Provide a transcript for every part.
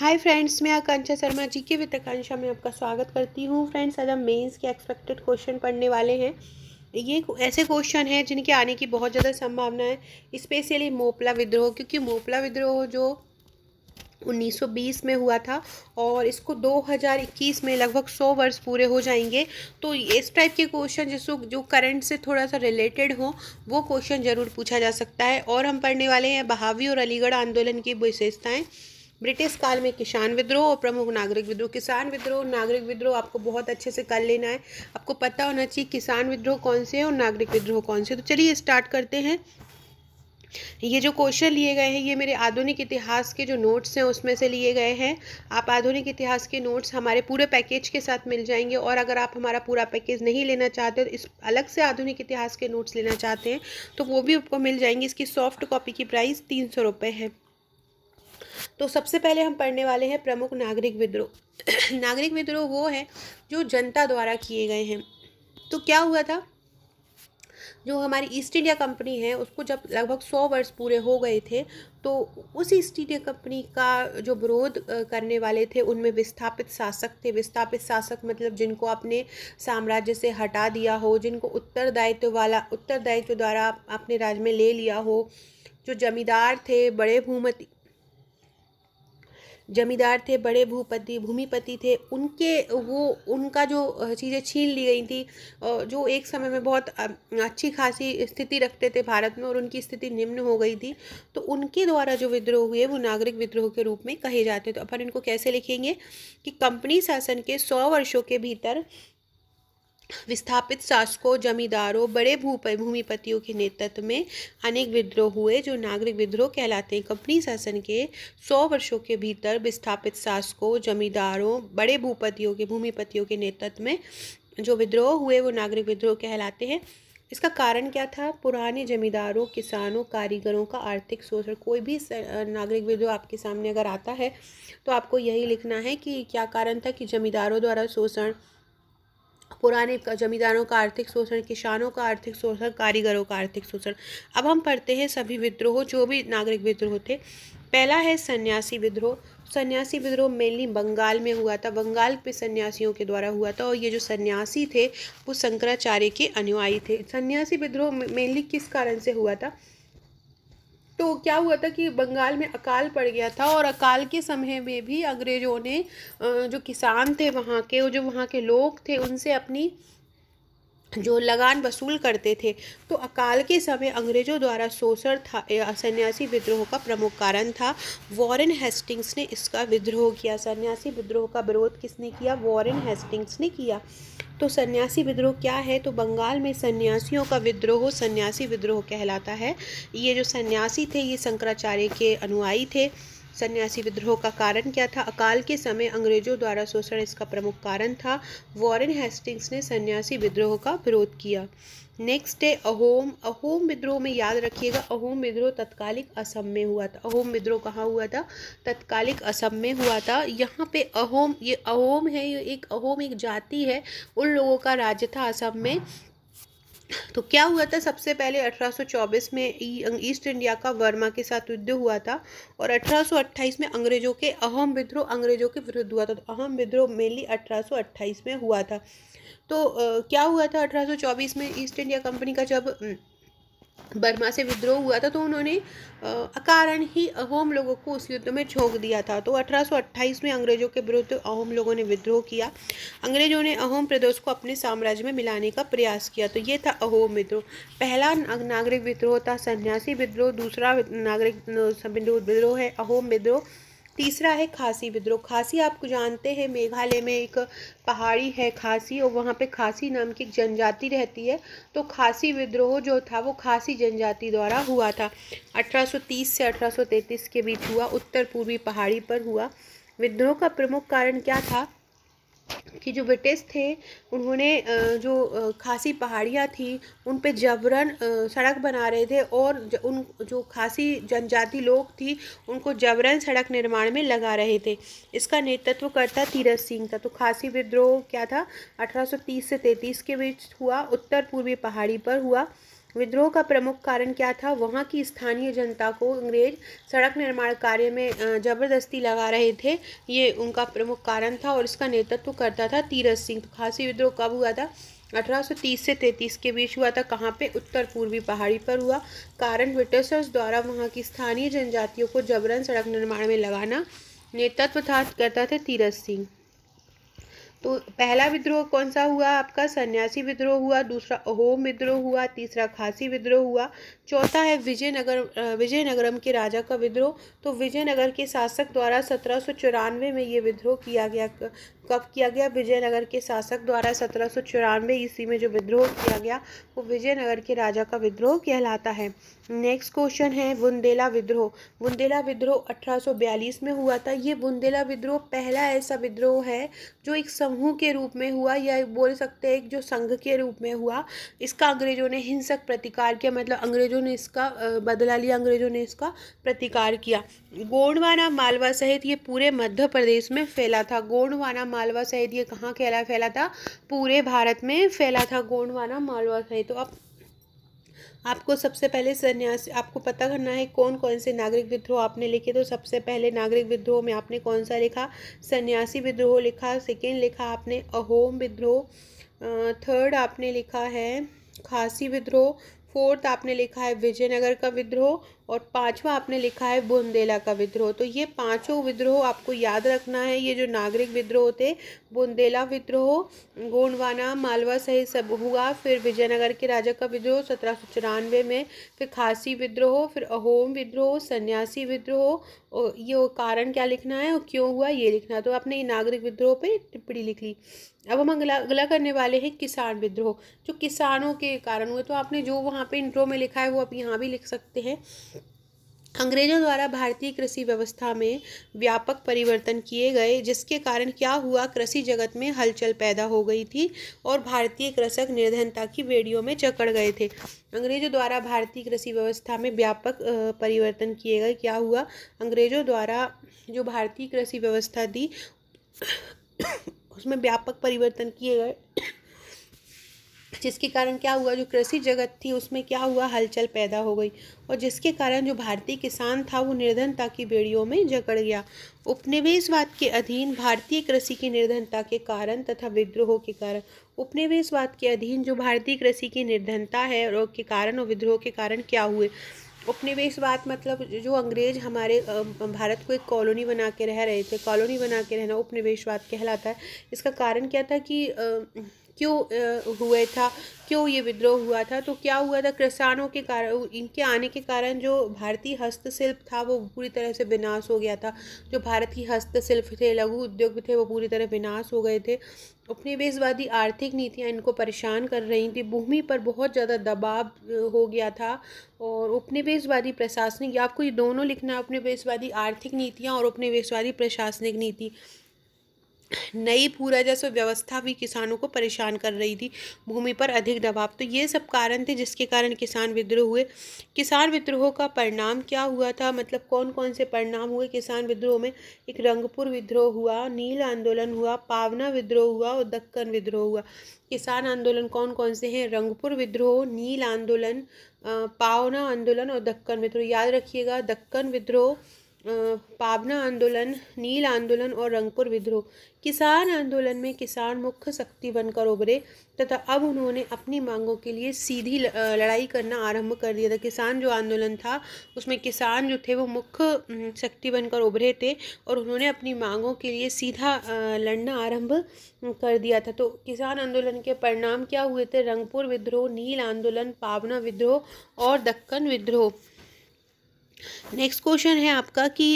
hi friends मैं आकांक्षा शर्मा जी के वित्त आकांक्षा में आपका स्वागत करती हूँ फ्रेंड्स आज हम मेंस के एक्सपेक्टेड क्वेश्चन पढ़ने वाले हैं ये ऐसे क्वेश्चन हैं जिनके आने की बहुत ज़्यादा संभावना है स्पेशली मोपला विद्रोह क्योंकि मोपला विद्रोह जो 1920 में हुआ था और इसको 2021 में लगभग 100 वर्ष पूरे हो जाएंगे तो इस टाइप के क्वेश्चन जिसको जो करंट से थोड़ा सा रिलेटेड हो वो क्वेश्चन ज़रूर पूछा जा सकता है और हम पढ़ने वाले हैं बहावी और अलीगढ़ आंदोलन की विशेषताएँ ब्रिटिश काल में किसान विद्रोह और प्रमुख नागरिक विद्रोह किसान विद्रोह नागरिक विद्रोह आपको बहुत अच्छे से कर लेना है आपको पता होना चाहिए किसान विद्रोह कौन से हैं और नागरिक विद्रोह कौन से तो चलिए स्टार्ट करते हैं ये जो क्वेश्चन लिए गए हैं ये मेरे आधुनिक इतिहास के जो नोट्स हैं उसमें से लिए गए हैं आप आधुनिक इतिहास के नोट्स हमारे पूरे पैकेज के साथ मिल जाएंगे और अगर आप हमारा पूरा पैकेज नहीं लेना चाहते तो इस अलग से आधुनिक इतिहास के नोट्स लेना चाहते हैं तो वो भी आपको मिल जाएंगे इसकी सॉफ्ट कॉपी की प्राइस तीन सौ रुपये है तो सबसे पहले हम पढ़ने वाले हैं प्रमुख नागरिक विद्रोह नागरिक विद्रोह वो है जो जनता द्वारा किए गए हैं तो क्या हुआ था जो हमारी ईस्ट इंडिया कंपनी है उसको जब लगभग सौ वर्ष पूरे हो गए थे तो उस ईस्ट इंडिया कंपनी का जो विरोध करने वाले थे उनमें विस्थापित शासक थे विस्थापित शासक मतलब जिनको अपने साम्राज्य से हटा दिया हो जिनको उत्तरदायित्व वाला उत्तरदायित्व द्वारा अपने राज्य में ले लिया हो जो जमींदार थे बड़े भूमति जमींदार थे बड़े भूपति भूमिपति थे उनके वो उनका जो चीज़ें छीन ली गई थी जो एक समय में बहुत अच्छी खासी स्थिति रखते थे भारत में और उनकी स्थिति निम्न हो गई थी तो उनके द्वारा जो विद्रोह हुए वो नागरिक विद्रोह के रूप में कहे जाते तो अपन इनको कैसे लिखेंगे कि कंपनी शासन के सौ वर्षों के भीतर विस्थापित शासकों जमींदारों बड़े भू भूमिपतियों के नेतृत्व में अनेक विद्रोह हुए जो नागरिक विद्रोह कहलाते हैं कंपनी शासन के सौ वर्षों के भीतर विस्थापित शासकों जमींदारों बड़े भूपतियों के भूमिपतियों के नेतृत्व में जो विद्रोह हुए वो नागरिक विद्रोह कहलाते हैं इसका कारण क्या था पुराने जमींदारों किसानों कारीगरों का आर्थिक शोषण कोई भी नागरिक विद्रोह आपके सामने अगर आता है तो आपको यही लिखना है कि क्या कारण था कि जमींदारों द्वारा शोषण पुराने जमींदारों का आर्थिक शोषण किसानों का आर्थिक शोषण कारीगरों का आर्थिक शोषण अब हम पढ़ते हैं सभी विद्रोह जो भी नागरिक विद्रोह थे पहला है सन्यासी विद्रोह सन्यासी विद्रोह मेनली बंगाल में हुआ था बंगाल पे सन्यासियों के द्वारा हुआ था और ये जो सन्यासी थे वो शंकराचार्य के अनुयायी थे सन्यासी विद्रोह मेनली किस कारण से हुआ था तो क्या हुआ था कि बंगाल में अकाल पड़ गया था और अकाल के समय में भी अंग्रेज़ों ने जो किसान थे वहाँ के जो वहाँ के लोग थे उनसे अपनी जो लगान वसूल करते थे तो अकाल के समय अंग्रेजों द्वारा सोसर था सन्यासी विद्रोह का प्रमुख कारण था वॉरेन हेस्टिंग्स ने इसका विद्रोह किया सन्यासी विद्रोह का विरोध किसने किया वॉरेन हेस्टिंग्स ने किया तो सन्यासी विद्रोह क्या है तो बंगाल में सन्यासियों का विद्रोह सन्यासी विद्रोह कहलाता है ये जो सन्यासी थे ये शंकराचार्य के अनुयायी थे सन्यासी विद्रोह का कारण क्या था अकाल के समय अंग्रेजों द्वारा शोषण इसका प्रमुख कारण था वॉरेन हेस्टिंग्स ने सन्यासी विद्रोह का विरोध किया नेक्स्ट है अहोम अहोम विद्रोह में याद रखिएगा अहोम विद्रोह तत्कालिक असम में हुआ था अहोम विद्रोह कहाँ हुआ था तत्कालिक असम में हुआ था यहाँ पे अहोम ये अहोम है ये एक अहोम एक जाति है उन लोगों का राज्य था असम में तो क्या हुआ था सबसे पहले 1824 में ईस्ट इंडिया का वर्मा के साथ युद्ध हुआ था और 1828 में अंग्रेजों के अहम विद्रोह अंग्रेजों के विरुद्ध हुआ था तो अहम विद्रोह मेनली 1828 में हुआ था तो आ, क्या हुआ था 1824 में ईस्ट इंडिया कंपनी का जब हम्म, बर्मा से विद्रोह हुआ था तो उन्होंने अकारण ही अहोम लोगों को उस युद्ध में झोंक दिया था तो 1828 में अंग्रेजों के विरुद्ध अहोम लोगों ने विद्रोह किया अंग्रेजों ने अहोम प्रदेश को अपने साम्राज्य में मिलाने का प्रयास किया तो ये था अहोम विद्रोह पहला नागरिक विद्रोह था सन्यासी विद्रोह दूसरा नागरिक विद्रोह है अहोम विद्रोह तीसरा है खासी विद्रोह खासी आपको जानते हैं मेघालय में एक पहाड़ी है खासी और वहाँ पे खासी नाम की एक जनजाति रहती है तो खासी विद्रोह जो था वो खासी जनजाति द्वारा हुआ था 1830 से 1833 के बीच हुआ उत्तर पूर्वी पहाड़ी पर हुआ विद्रोह का प्रमुख कारण क्या था कि जो ब्रिटिश थे उन्होंने जो खासी पहाड़ियाँ थी उन पे जबरन सड़क बना रहे थे और उन जो खासी जनजाति लोग थी उनको जबरन सड़क निर्माण में लगा रहे थे इसका नेतृत्व करता तीरथ सिंह का तो खासी विद्रोह क्या था 1830 से 33 के बीच हुआ उत्तर पूर्वी पहाड़ी पर हुआ विद्रोह का प्रमुख कारण क्या था वहाँ की स्थानीय जनता को अंग्रेज सड़क निर्माण कार्य में ज़बरदस्ती लगा रहे थे ये उनका प्रमुख कारण था और इसका नेतृत्व करता था तीरथ सिंह तो खासी विद्रोह कब हुआ था 1830 से 33 के बीच हुआ था कहाँ पे उत्तर पूर्वी पहाड़ी पर हुआ कारण ब्रिटिशर्स द्वारा वहाँ की स्थानीय जनजातियों को जबरन सड़क निर्माण में लगाना नेतृत्व था करता थे तीरथ सिंह तो पहला विद्रोह कौन सा हुआ आपका सन्यासी विद्रोह हुआ दूसरा अहोम विद्रोह हुआ तीसरा खासी विद्रोह हुआ चौथा है विजयनगर विजयनगरम के राजा का विद्रोह तो विजयनगर के शासक द्वारा सत्रह में ये विद्रोह किया गया कब किया गया विजयनगर के शासक द्वारा सत्रह सौ चौरानवे ईस्वी में जो विद्रोह किया गया वो विजयनगर के राजा का विद्रोह कहलाता है नेक्स्ट क्वेश्चन है बुंदेला विद्रोह बुंदेला विद्रोह अठारह में हुआ था ये बुंदेला विद्रोह पहला ऐसा विद्रोह है जो एक समूह के रूप में हुआ या बोल सकते हैं जो संघ के रूप में हुआ इसका अंग्रेजों ने हिंसक प्रतिकार किया मतलब अंग्रेजों ने इसका बदला लिया अंग्रेजों ने इसका प्रतिकार किया गोंडवाना मालवा सहित ये पूरे मध्य प्रदेश में फैला था गोंडवाना मालवा सहित ये कहाँ फैला फैला था पूरे भारत में फैला था गोंडवाना मालवा सहित तो अब आपको सबसे पहले सन्यास आपको पता करना है कौन कौन से नागरिक विद्रोह आपने लिखे तो सबसे पहले नागरिक विद्रोह में आपने कौन सा लिखा सन्यासी विद्रोह लिखा सेकेंड लिखा आपने अहोम विद्रोह थर्ड आपने लिखा है खासी विद्रोह फोर्थ आपने लिखा है विजयनगर का विद्रोह और पांचवा आपने लिखा है बुंदेला का विद्रोह तो ये पांचों विद्रोह आपको याद रखना है ये जो नागरिक विद्रोह थे बुंदेला विद्रोह गोंडवाना मालवा सहित सब हुआ फिर विजयनगर के राजा का विद्रोह सत्रह में फिर खासी विद्रोह फिर अहोम विद्रोह सन्यासी विद्रोह और ये कारण क्या लिखना है और क्यों हुआ ये लिखना तो आपने ये नागरिक विद्रोह पर टिप्पणी लिख ली अब हम अगला अगला करने वाले हैं किसान विद्रोह जो किसानों के कारण हुए तो आपने जो वहाँ पे इंट्रो में लिखा है वो आप यहाँ भी लिख सकते हैं अंग्रेजों द्वारा भारतीय कृषि व्यवस्था में व्यापक परिवर्तन किए गए जिसके कारण क्या हुआ कृषि जगत में हलचल पैदा हो गई थी और भारतीय कृषक निर्धनता की बेड़ियों में चकड़ गए थे अंग्रेजों द्वारा भारतीय कृषि व्यवस्था में व्यापक परिवर्तन किए गए क्या हुआ अंग्रेजों द्वारा जो भारतीय कृषि व्यवस्था थी उसमें व्यापक परिवर्तन किए गए जिसके कारण क्या हुआ जो कृषि जगत थी उसमें क्या हुआ हलचल पैदा हो गई और जिसके कारण जो भारतीय किसान था वो निर्धनता की बेड़ियों में जकड़ गया उपनिवेशवाद के अधीन भारतीय कृषि की निर्धनता के कारण तथा विद्रोह के कारण उपनिवेशवाद के अधीन जो भारतीय कृषि की निर्धनता है और के कारण और विद्रोह के कारण क्या हुए उपनिवेशवाद मतलब जो अंग्रेज हमारे भारत को एक कॉलोनी बना के रह रहे थे कॉलोनी बना के रहना उपनिवेशवाद कहलाता है इसका कारण क्या था कि क्यों हुए था क्यों ये विद्रोह हुआ था तो क्या हुआ था किसानों के कारण इनके आने के कारण जो भारतीय हस्तशिल्प था वो पूरी तरह से विनाश हो गया था जो भारतीय हस्तशिल्प थे लघु उद्योग थे वो पूरी तरह विनाश हो गए थे उपनिवेशवादी आर्थिक नीतियाँ इनको परेशान कर रही थी भूमि पर बहुत ज़्यादा दबाव हो गया था और उपनिवेशवादी प्रशासनिक आपको ये दोनों लिखना है उपनिवेशवादी आर्थिक नीतियाँ और उपनिवेशवादी प्रशासनिक नीति नई पूरा जैसे व्यवस्था भी किसानों को परेशान कर रही थी भूमि पर अधिक दबाव तो ये सब कारण थे जिसके कारण किसान विद्रोह हुए किसान विद्रोह का परिणाम क्या हुआ था मतलब कौन कौन से परिणाम हुए किसान विद्रोह में एक रंगपुर विद्रोह हुआ नील आंदोलन हुआ पावना विद्रोह हुआ और दक्कन विद्रोह हुआ किसान आंदोलन कौन कौन से हैं रंगपुर विद्रोह नील आंदोलन पावना आंदोलन और दक्कन विद्रोह याद रखिएगा दक्कन विद्रोह पावना आंदोलन नील आंदोलन और रंगपुर विद्रोह किसान आंदोलन में किसान मुख्य शक्ति बनकर उभरे तथा अब उन्होंने अपनी मांगों के लिए सीधी लड़ाई करना आरंभ कर दिया था किसान जो आंदोलन था उसमें किसान जो थे वो मुख्य शक्ति बनकर उभरे थे और उन्होंने अपनी मांगों के लिए सीधा लड़ना आरंभ कर दिया था तो किसान आंदोलन के परिणाम क्या हुए थे रंगपुर विद्रोह नील आंदोलन पावना विद्रोह और दक्कन विद्रोह नेक्स्ट क्वेश्चन है आपका कि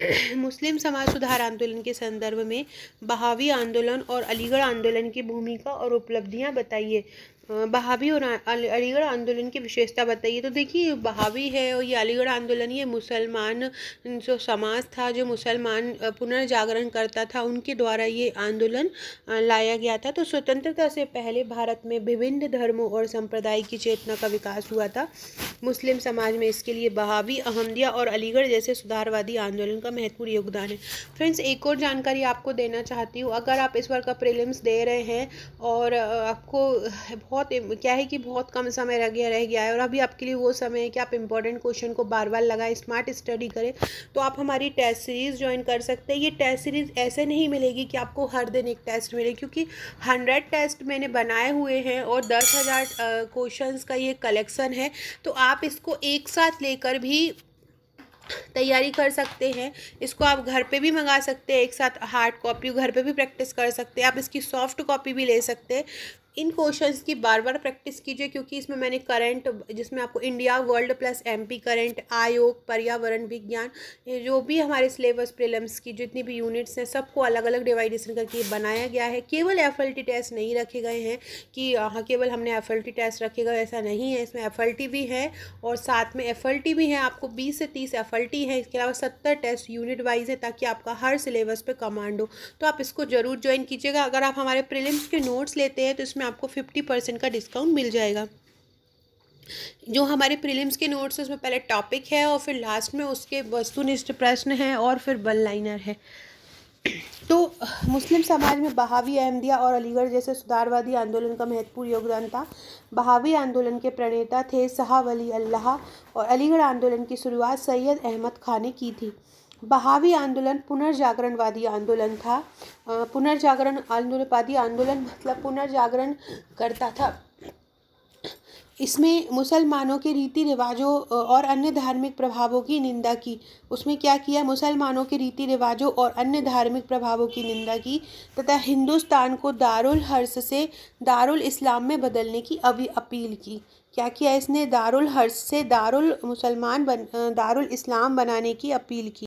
मुस्लिम समाज सुधार आंदोलन के संदर्भ में बहावी आंदोलन और अलीगढ़ आंदोलन की भूमिका और उपलब्धियां बताइए बहावी और अलीगढ़ आंदोलन की विशेषता बताइए तो देखिए बहावी है और ये अलीगढ़ आंदोलन ये मुसलमान जो समाज था जो मुसलमान पुनर्जागरण करता था उनके द्वारा ये आंदोलन लाया गया था तो स्वतंत्रता से पहले भारत में विभिन्न धर्मों और संप्रदाय की चेतना का विकास हुआ था मुस्लिम समाज में इसके लिए बहावी अहमदिया और अलीगढ़ जैसे सुधारवादी आंदोलन का महत्वपूर्ण योगदान है फ्रेंड्स एक और जानकारी आपको देना चाहती हूँ अगर आप इस बार का प्रिलिम्स दे रहे हैं और आपको बहुत बहुत क्या है कि बहुत कम समय रह गया रह गया है और अभी आपके लिए वो समय है कि आप इंपॉर्टेंट क्वेश्चन को बार बार लगाएं स्मार्ट स्टडी करें तो आप हमारी टेस्ट सीरीज़ ज्वाइन कर सकते हैं ये टेस्ट सीरीज़ ऐसे नहीं मिलेगी कि आपको हर दिन एक टेस्ट मिले क्योंकि हंड्रेड टेस्ट मैंने बनाए हुए हैं और दस हज़ार क्वेश्चन का ये कलेक्शन है तो आप इसको एक साथ लेकर भी तैयारी कर सकते हैं इसको आप घर पे भी मंगा सकते हैं एक साथ हार्ड कॉपी घर पे भी प्रैक्टिस कर सकते हैं आप इसकी सॉफ्ट कॉपी भी ले सकते हैं इन क्वेश्चंस की बार बार प्रैक्टिस कीजिए क्योंकि इसमें मैंने करंट जिसमें आपको India world plus MP current आयोग पर्यावरण विज्ञान जो भी हमारे सिलेबस प्रिलम्स की जितनी भी यूनिट्स हैं सबको अलग अलग डिवाइडेशन करके बनाया गया है केवल एफ टेस्ट नहीं रखे गए हैं कि हाँ केवल हमने एफ टेस्ट रखे गए ऐसा नहीं है इसमें एफ भी है और साथ में एफ भी है आपको बीस से तीस एफ है इसके अलावा सत्तर टेस्ट यूनिट वाइज है ताकि आपका हर सिलेबस पर कमांड हो तो आप इसको ज़रूर ज्वाइन कीजिएगा अगर आप हमारे प्रिलिम्स के नोट्स लेते हैं तो इसमें आपको फिफ्टी परसेंट का डिस्काउंट मिल जाएगा जो हमारे प्रीलिम्स के नोट्स हैं उसमें पहले टॉपिक है और फिर लास्ट में उसके वस्तुनिष्ठ प्रश्न हैं और फिर वन लाइनर है तो मुस्लिम समाज में बहावी अहमदिया और अलीगढ़ जैसे सुधारवादी आंदोलन का महत्वपूर्ण योगदान था बहावी आंदोलन के प्रणेता थे शाह वली अल्लाह और अलीगढ़ आंदोलन की शुरुआत सैयद अहमद खान ने की थी बहावी आंदोलन पुनर्जागरणवादी आंदोलन था पुनर्जागरण आंदोलनवादी आंदोलन मतलब पुनर्जागरण करता था इसमें मुसलमानों के रीति रिवाजों और अन्य धार्मिक प्रभावों की निंदा की उसमें क्या किया मुसलमानों के रीति रिवाजों और अन्य धार्मिक प्रभावों की निंदा की तथा हिंदुस्तान को दारुल हर्ष से दारुल इस्लाम में बदलने की अभी अपील की क्या किया इसने दारुल हर्ष से दारुल मुसलमान बन दारुल इस्लाम बनाने की अपील की